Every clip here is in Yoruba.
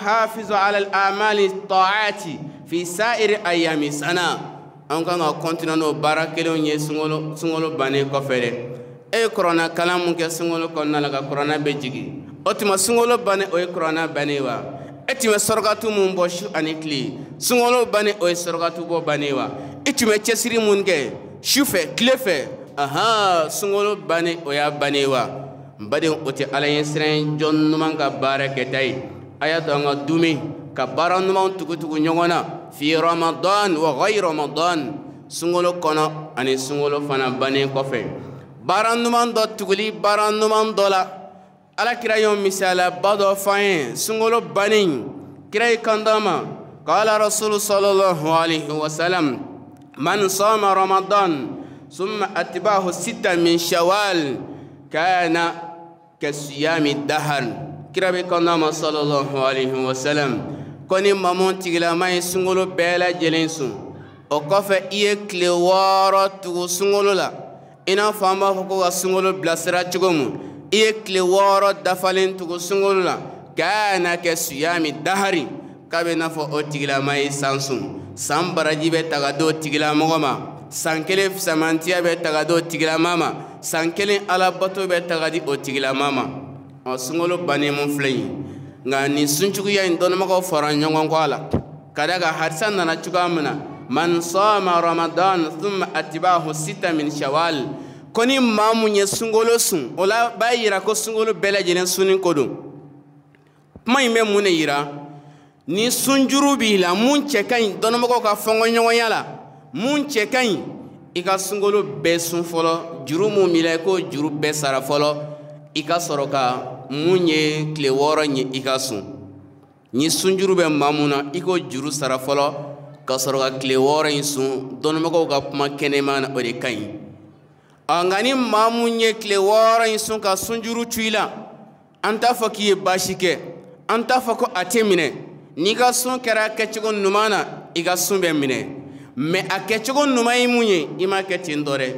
yuhafizu alal amali ta'ati fi sa'iri ayami sana an kan ka kɔntina n'o baara kelenw ye sunkalo sunkalo bannen kɔfɛ dɛ e ye kuranna kalan mun kɛ sunkalo kɔnɔna la ka kuranna bɛ jigi o tuma sunkalo bannen o ye kuranna bannen wa e tun bɛ sɔrɔkatu mun bɔ su ani tile sunkalo bannen o ye sɔrɔkatu bɔ bannen wa i e tun bɛ cɛsiri mun kɛ su fɛ tile fɛ ahan sunkalo bannen o y'a bannen wa n badenw o tɛ ala ye siran jɔn ɲuman ka baara kɛta ye. ayat y'a dumi ka baara ɲumanw na fi ramadan wa gay ramadan sungolo kono ani sungolo fana bannen kɔfɛ baran ɲuman dɔ tuguli baara ɲuman dɔ la alakira y'o misala bado f'an sungolo sunkalo bannen kira y'i kan d'a ma kala rasulu sallallahu alaihi wasallam salam man sɔma ramadan ثم atibahu ستة من شوال كان كصيام الدهر kirabe kɔndama sallallahu alaihi wa sallam ko ni mamu tigilama ye sunkalo bɛɛ lajɛlen sun o kɔfɛ i ye tile wɔɔrɔ tugu sunkalo la i n'a fɔ an b'a fɔ ko ka sunkalo bilasira cogo mun i ye tile wɔɔrɔ dafalen tugu sunkalo la k'a na kɛ suyami dahari k'a bɛ n'a fɔ o tigilama ye san sun san baraji bɛ ta ka di o tigilamɔgɔ ma san kelen samantiya bɛ ta ka di o tigilama ma san kelen alabato bɛ ta ka di o tigilama ma. ɔ sunkalo bannen mun filɛ nin nka nin sunjuguya in dɔnnibagaw fara ɲɔgɔn kɔ a la ka d'a kan halisa nana cogoya min na man sɔɔma ramadan thumma atibahu sita min shawal ko ni maa mun ye sunkalo sun o la b'a yira ko sunkalo bɛɛ lajɛlen sunni ko don kuma in bɛ mun de yira ni sunjuru b'i la mun cɛ ka ɲi dɔnnibagaw ka fɔnkɔɲɔgɔnya la mun cɛ ka ɲi i ka sunkalo bɛɛ sun fɔlɔ juru mun b'i la i k'o juru bɛɛ sara fɔlɔ. i ka sɔrɔ ka mun ye tile wɔɔrɔ ye i ka sun ni sunjuru bɛ maa mun na i k'o juru sara fɔlɔ ka sɔrɔ ka tile wɔɔrɔ in sun dɔnnibagaw ka kuma kɛnɛma na o de ka ɲi ɔ nka ni maa mun ye tile wɔɔrɔ in sun ka sunjuru cu i la an t'a fɔ k'i ye baasi kɛ an t'a fɔ ko a tɛ minɛ n'i ka sun kɛra kɛcogo ɲuman na i ka sun bɛ minɛ mɛ a kɛcogo ɲuman ye mun ye i m'a kɛ ten dɔ dɛ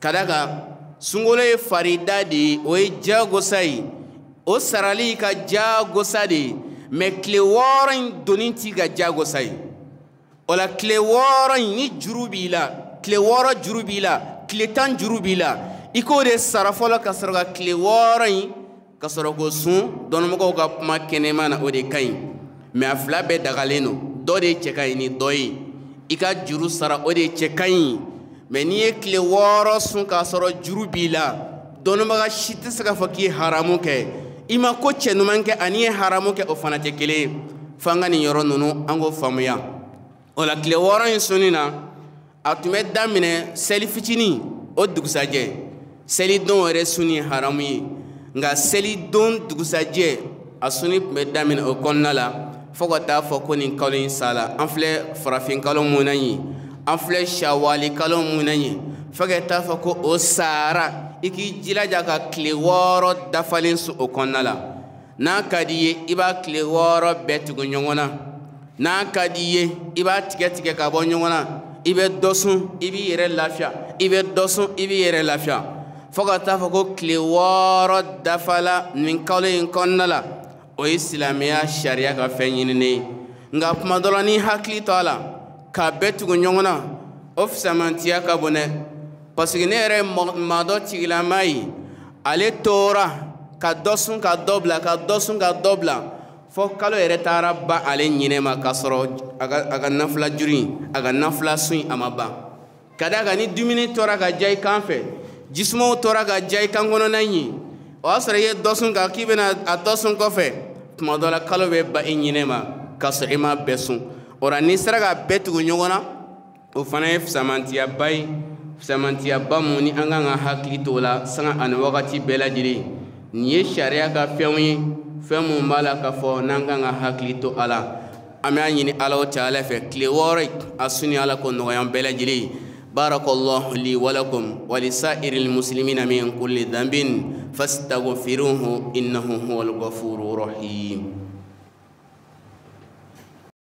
ka da kan sunkalo ye farida de ye o ye diyagosa ye o sarali ka diyagosa de ye mɛ tile wɔɔrɔ in donni t'i ka diyagosa ye o la tile wɔɔrɔ in ni juru b'i la tile wɔɔrɔ juru b'i la tile tan juru b'i la i k'o de sara fɔlɔ ka sɔrɔ ka tile wɔɔrɔ in ka sɔrɔ k'o sun dɔnnimɔgɔw ka kuma kɛnɛma na o de ka ɲi mɛ a fila bɛɛ dagalen don dɔ de cɛ ka ɲi ni dɔ ye i ka juru sara o de cɛ ka ɲi. mɛ n'i ye tile wɔɔrɔ sun k'a sɔrɔ juru b'i la dɔnnibaga si tɛ se k'a fɔ k'i ye haramu kɛ i ma ko cɛ ɲuman kɛ ani ye haramu kɛ o fana tɛ kelen ye f'an ka nin yɔrɔ ninnu an k'o faamuya o la tile wɔɔrɔ in sunni na a tun bɛ daminɛ seli fitinin o dugusajɛ selidon yɛrɛ sunni ye haramu ye nka selidon dugusajɛ a sunni tun bɛ daminɛ o kɔnɔna la fo ka taa fɔ ko nin kalo in sala an filɛ farafin kalo mun na yen an filɛ shawali kalo mun na ye fo ka taa fɔ ko o sara i k'i jilaja ka tile wɔɔrɔ dafalen so o kɔnɔna la n'a ka d'i ye i b'a tile wɔɔrɔ bɛɛ tugu ɲɔgɔn na n'a ka d'i ye i b'a tigɛ tigɛ ka bɔ ɲɔgɔn na i bɛ dɔ sun i b'i yɛrɛ lafiya i bɛ dɔ sun i b'i yɛrɛ lafiya fo ka taa fɔ ko tile wɔɔrɔ dafala nin kalo in kɔnɔna la o ye silamɛya sariya ka fɛn ɲinini ye nka kuma dɔ la n'i hakili to a la. k'a bɛɛ tugu ɲɔgɔn na o fisamantiya ka bon dɛ parce que ne yɛrɛ ye maa dɔ tigilama ye ale tora ka dɔ sun ka dɔ bila ka dɔ sun ka dɔ bila fɔ kalo yɛrɛ taara ba ale ɲinɛ ma k'a sɔrɔ a ka a ka nafila juru in a ka nafila sun in a ma ban ka d'a kan ni dumuni tora ka diya i kan fɛ jisumaw tora ka diya i kan kɔnɔna in ye o y'a sɔrɔ i ye dɔ sun kan k'i bɛna a dɔ sun kɔfɛ tuma dɔ la kalo bɛ ba i ɲinɛ ma k'a sɔrɔ i ma bɛɛ sun. o n'i sera k'a bɛɛ tugu ɲɔgɔn na o fana ye fisamantiyaba ye fisamantiyaba mun ni an kan ka hakili t'o la sanga ani wagati bɛɛ lajɛlen nin ye sariya ka fɛnw ye fɛn mun b'a la k'a fɔ n'an kan ka hakili to a la an b'a ɲini ala ta ala fɛ tile wɔɔrɔ a suni ala ko nɔgɔya bɛɛ lajɛlen ye بارك الله لي ولكم ولسائر المسلمين من كل ذنب فاستغفروه إنه هو الغفور الرحيم